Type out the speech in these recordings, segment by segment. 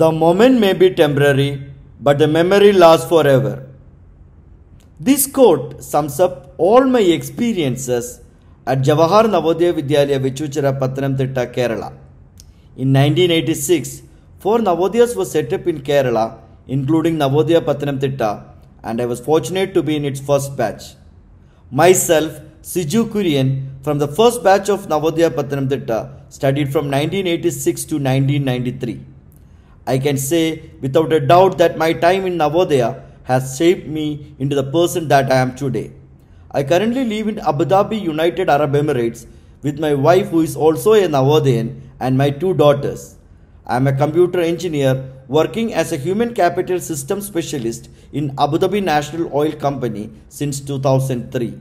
The moment may be temporary, but the memory lasts forever. This quote sums up all my experiences at Jawahar Navodaya Vidyalaya Vichuchara Patnamthitta, Kerala. In 1986, four Navodayas were set up in Kerala, including Navodaya Patnamthitta, and I was fortunate to be in its first batch. Myself, Siju Kurian, from the first batch of Navodaya Patnamthitta, studied from 1986 to 1993. I can say without a doubt that my time in Navodaya has shaped me into the person that I am today. I currently live in Abu Dhabi, United Arab Emirates with my wife who is also a Navodayan and my two daughters. I am a computer engineer working as a human capital system specialist in Abu Dhabi National Oil Company since 2003.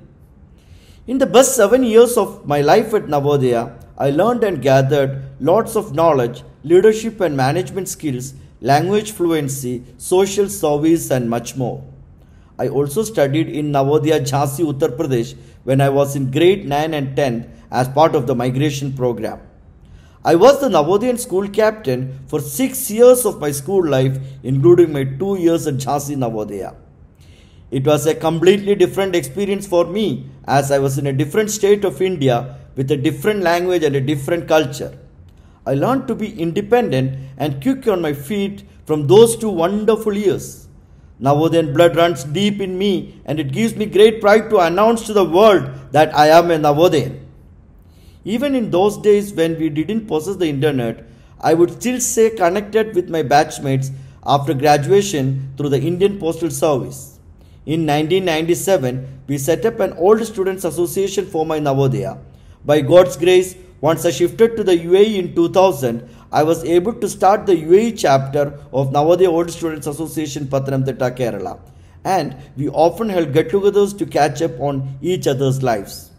In the best seven years of my life at Navodaya, I learned and gathered lots of knowledge leadership and management skills, language fluency, social service, and much more. I also studied in Navodaya, Jhansi, Uttar Pradesh when I was in grade 9 and 10 as part of the migration program. I was the Navodayan school captain for six years of my school life, including my two years at Jhansi Navodaya. It was a completely different experience for me as I was in a different state of India with a different language and a different culture. I learned to be independent and quick on my feet from those two wonderful years. then, blood runs deep in me and it gives me great pride to announce to the world that I am a Navodayan. Even in those days when we didn't possess the internet, I would still stay connected with my batchmates after graduation through the Indian Postal Service. In 1997, we set up an old students association for my Navodaya. By God's grace, once I shifted to the UAE in 2000, I was able to start the UAE chapter of Navodaya Old Students Association Pathanamthitta, Kerala. And we often held get togethers to catch up on each other's lives.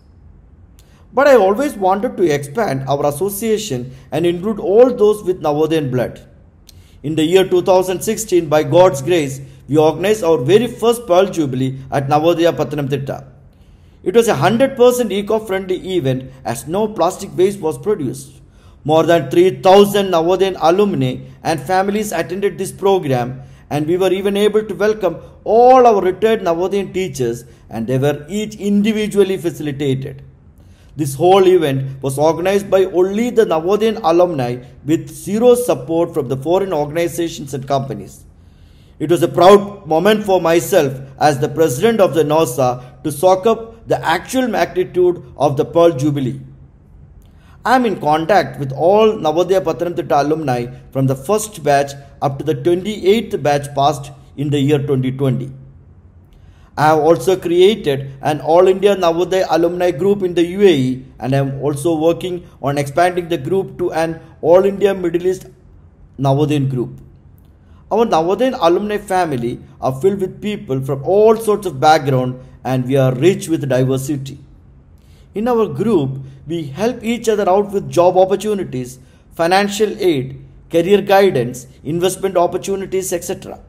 But I always wanted to expand our association and include all those with Navodayan blood. In the year 2016, by God's grace, we organized our very first Pearl Jubilee at Navodaya Pathanamthitta. It was a 100% eco-friendly event as no plastic waste was produced. More than 3000 Navodayan alumni and families attended this program and we were even able to welcome all our retired Navodayan teachers and they were each individually facilitated. This whole event was organized by only the Navodayan alumni with zero support from the foreign organizations and companies. It was a proud moment for myself as the president of the NOSA to soak up the actual magnitude of the Pearl Jubilee. I am in contact with all Navodaya Pathanamthitta alumni from the first batch up to the 28th batch passed in the year 2020. I have also created an All India Navodaya alumni group in the UAE and I am also working on expanding the group to an All India Middle East Navodayan group. Our Navodayan alumni family are filled with people from all sorts of background and we are rich with diversity. In our group, we help each other out with job opportunities, financial aid, career guidance, investment opportunities, etc.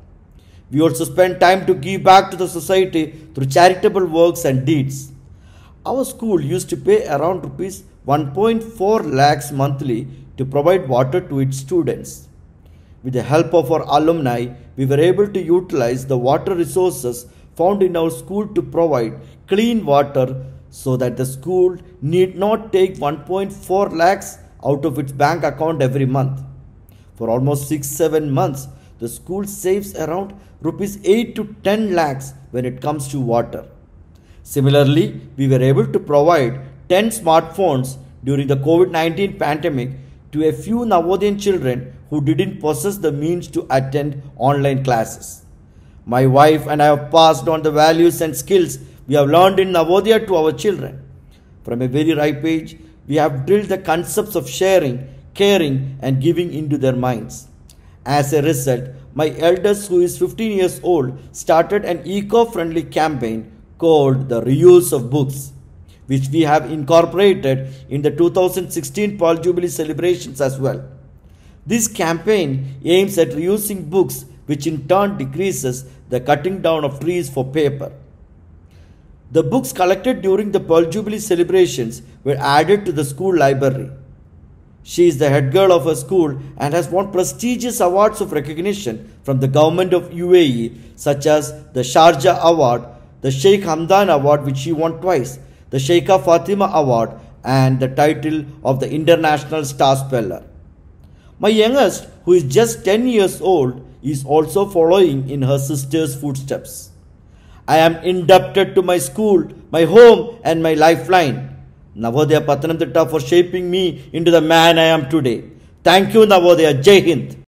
We also spend time to give back to the society through charitable works and deeds. Our school used to pay around rupees 1.4 lakhs monthly to provide water to its students. With the help of our alumni, we were able to utilize the water resources found in our school to provide clean water so that the school need not take 1.4 lakhs out of its bank account every month. For almost 6-7 months, the school saves around rupees 8 to 10 lakhs when it comes to water. Similarly, we were able to provide 10 smartphones during the COVID-19 pandemic to a few Navodian children who didn't possess the means to attend online classes. My wife and I have passed on the values and skills we have learned in Navodaya to our children. From a very ripe age, we have drilled the concepts of sharing, caring, and giving into their minds. As a result, my eldest, who is 15 years old, started an eco friendly campaign called the Reuse of Books, which we have incorporated in the 2016 Paul Jubilee celebrations as well. This campaign aims at reusing books which in turn decreases the cutting down of trees for paper. The books collected during the Pearl Jubilee celebrations were added to the school library. She is the head girl of her school and has won prestigious awards of recognition from the government of UAE, such as the Sharjah Award, the Sheikh Hamdan Award, which she won twice, the Sheikha Fatima Award, and the title of the International Star Speller. My youngest, who is just 10 years old, is also following in her sister's footsteps. I am indebted to my school, my home, and my lifeline. Navodaya Patanandita for shaping me into the man I am today. Thank you, Navodaya. Jai Hind.